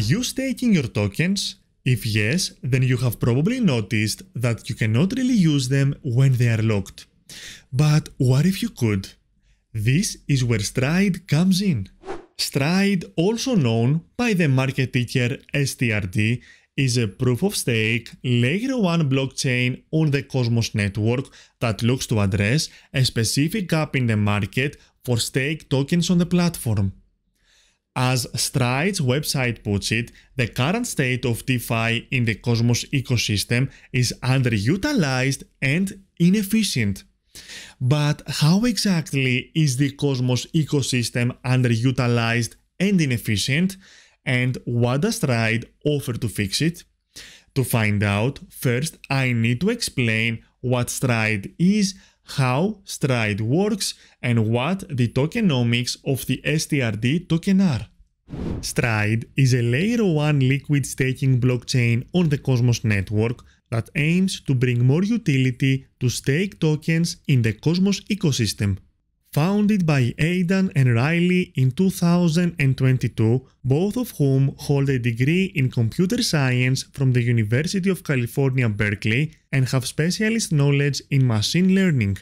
Are you staking your tokens? If yes, then you have probably noticed that you cannot really use them when they are locked. But what if you could? This is where Stride comes in. Stride, also known by the market ticker STRD, is a proof of stake layer 1 blockchain on the Cosmos network that looks to address a specific gap in the market for stake tokens on the platform. As Stride's website puts it, the current state of DeFi in the Cosmos ecosystem is underutilized and inefficient. But how exactly is the Cosmos ecosystem underutilized and inefficient? And what does Stride offer to fix it? To find out, first I need to explain what Stride is how Stride works and what the tokenomics of the STRD token are. Stride is a layer 1 liquid staking blockchain on the Cosmos network that aims to bring more utility to stake tokens in the Cosmos ecosystem founded by Aidan and Riley in 2022, both of whom hold a degree in computer science from the University of California, Berkeley, and have specialist knowledge in machine learning.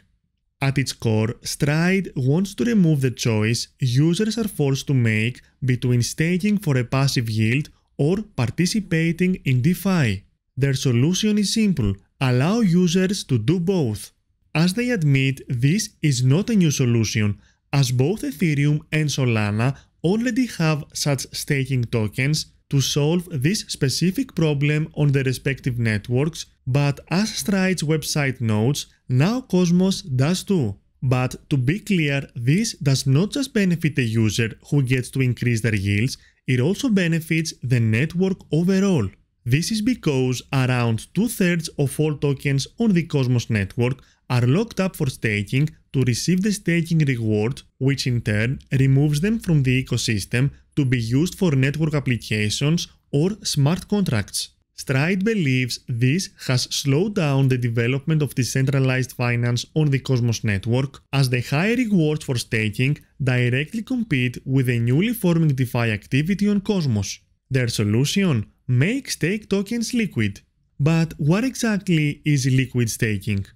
At its core, Stride wants to remove the choice users are forced to make between staking for a passive yield or participating in DeFi. Their solution is simple allow users to do both. As they admit, this is not a new solution, as both Ethereum and Solana already have such staking tokens to solve this specific problem on their respective networks, but as Stride's website notes, now Cosmos does too. But to be clear, this does not just benefit the user who gets to increase their yields, it also benefits the network overall. This is because around two-thirds of all tokens on the Cosmos network are locked up for staking to receive the staking reward, which in turn removes them from the ecosystem to be used for network applications or smart contracts. Stride believes this has slowed down the development of decentralized finance on the Cosmos network, as the high rewards for staking directly compete with the newly forming DeFi activity on Cosmos. Their solution? make stake tokens liquid. But what exactly is liquid staking?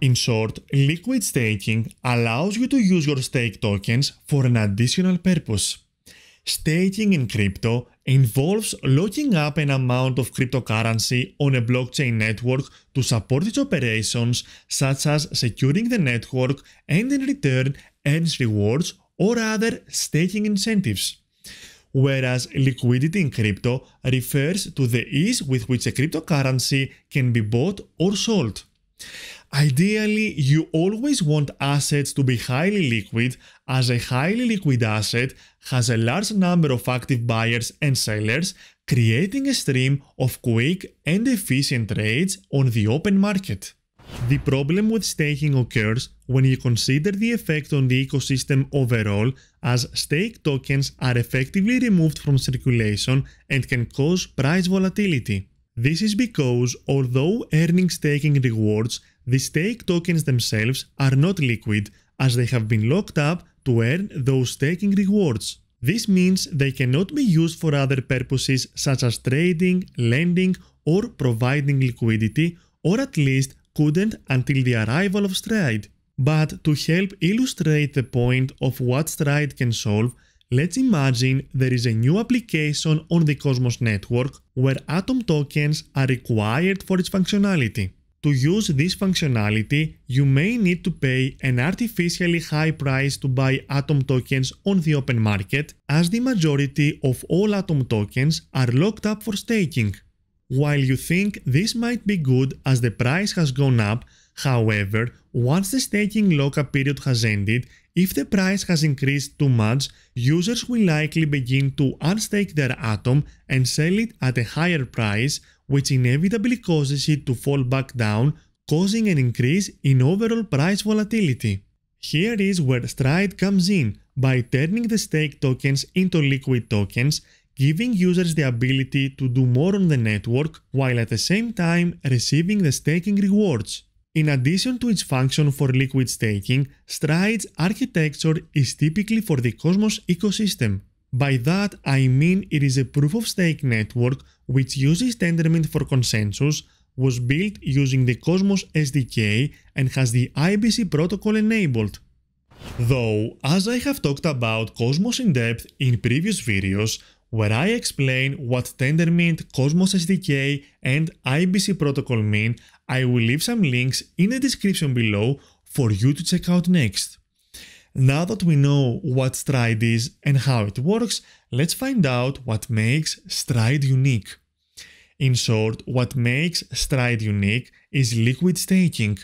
In short, liquid staking allows you to use your stake tokens for an additional purpose. Staking in crypto involves locking up an amount of cryptocurrency on a blockchain network to support its operations, such as securing the network and in return earns rewards or other staking incentives whereas liquidity in crypto refers to the ease with which a cryptocurrency can be bought or sold. Ideally, you always want assets to be highly liquid, as a highly liquid asset has a large number of active buyers and sellers, creating a stream of quick and efficient trades on the open market. The problem with staking occurs when you consider the effect on the ecosystem overall as stake tokens are effectively removed from circulation and can cause price volatility. This is because although earning staking rewards, the stake tokens themselves are not liquid as they have been locked up to earn those staking rewards. This means they cannot be used for other purposes such as trading, lending or providing liquidity or at least couldn't until the arrival of Stride. But to help illustrate the point of what Stride can solve, let's imagine there is a new application on the Cosmos network where Atom tokens are required for its functionality. To use this functionality, you may need to pay an artificially high price to buy Atom tokens on the open market, as the majority of all Atom tokens are locked up for staking. While you think this might be good as the price has gone up, however, once the staking lockup period has ended, if the price has increased too much, users will likely begin to unstake their Atom and sell it at a higher price, which inevitably causes it to fall back down, causing an increase in overall price volatility. Here is where Stride comes in. By turning the stake tokens into liquid tokens, giving users the ability to do more on the network while at the same time receiving the staking rewards. In addition to its function for liquid staking, Stride's architecture is typically for the Cosmos ecosystem. By that, I mean it is a proof-of-stake network which uses Tendermint for consensus, was built using the Cosmos SDK and has the IBC protocol enabled. Though, as I have talked about Cosmos in depth in previous videos, where I explain what Tendermint, Cosmos SDK, and IBC protocol mean, I will leave some links in the description below for you to check out next. Now that we know what Stride is and how it works, let's find out what makes Stride unique. In short, what makes Stride unique is liquid staking.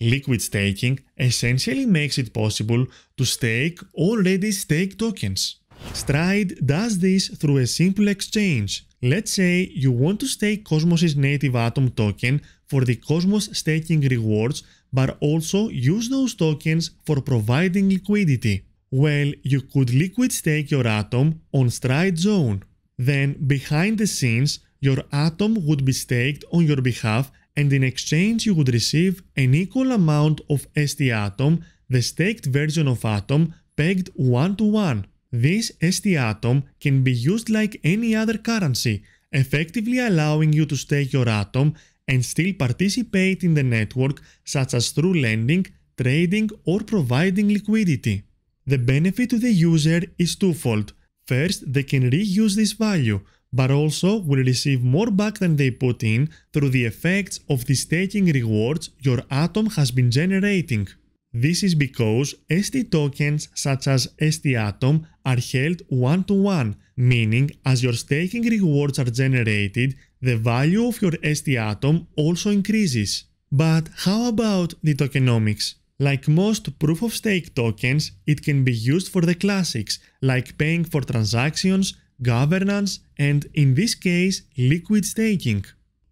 Liquid staking essentially makes it possible to stake already staked tokens. Stride does this through a simple exchange. Let's say you want to stake Cosmos's native Atom token for the Cosmos staking rewards, but also use those tokens for providing liquidity. Well, you could liquid stake your Atom on Stride Zone. Then, behind the scenes, your Atom would be staked on your behalf and in exchange you would receive an equal amount of ST Atom, the staked version of Atom, pegged one-to-one. -one. This ST atom can be used like any other currency, effectively allowing you to stake your atom and still participate in the network such as through lending, trading or providing liquidity. The benefit to the user is twofold. First, they can reuse this value, but also will receive more back than they put in through the effects of the staking rewards your atom has been generating. This is because ST tokens such as ST Atom are held one-to-one, meaning as your staking rewards are generated, the value of your ST Atom also increases. But how about the tokenomics? Like most proof-of-stake tokens, it can be used for the classics, like paying for transactions, governance, and in this case, liquid staking.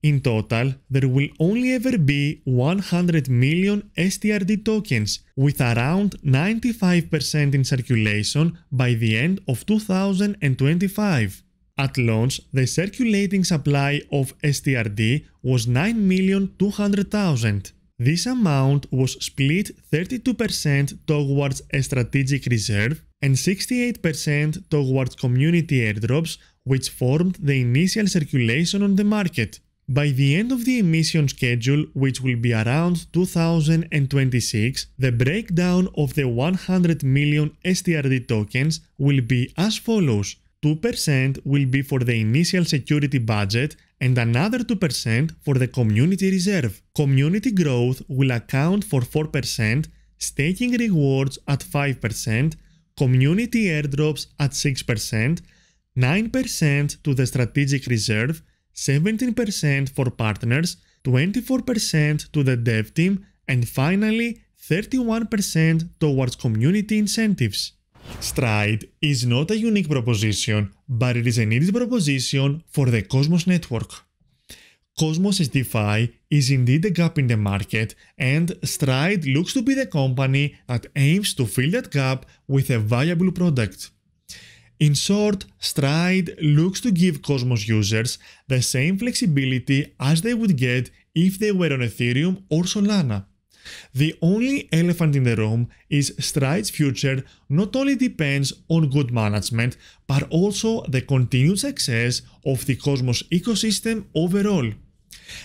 In total, there will only ever be 100 million STRD tokens, with around 95% in circulation by the end of 2025. At launch, the circulating supply of STRD was 9,200,000. This amount was split 32% towards a strategic reserve and 68% towards community airdrops, which formed the initial circulation on the market. By the end of the emission schedule, which will be around 2026, the breakdown of the 100 million STRD tokens will be as follows. 2% will be for the initial security budget and another 2% for the community reserve. Community growth will account for 4%, staking rewards at 5%, community airdrops at 6%, 9% to the strategic reserve, 17% for partners, 24% to the dev team, and finally 31% towards community incentives. Stride is not a unique proposition, but it is a needed proposition for the Cosmos network. Cosmos DeFi is indeed a gap in the market, and Stride looks to be the company that aims to fill that gap with a viable product. In short, Stride looks to give Cosmos users the same flexibility as they would get if they were on Ethereum or Solana. The only elephant in the room is Stride's future not only depends on good management, but also the continued success of the Cosmos ecosystem overall.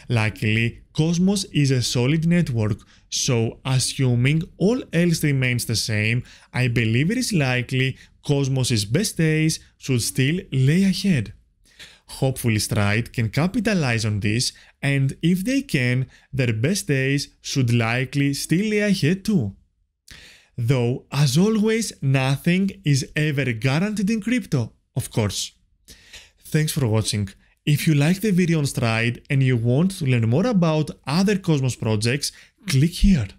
Luckily, Cosmos is a solid network, so assuming all else remains the same, I believe it is likely Cosmos' best days should still lay ahead. Hopefully Stride can capitalize on this, and if they can, their best days should likely still lay ahead too. Though, as always, nothing is ever guaranteed in crypto, of course. Thanks for watching. If you like the video on Stride and you want to learn more about other Cosmos projects, click here.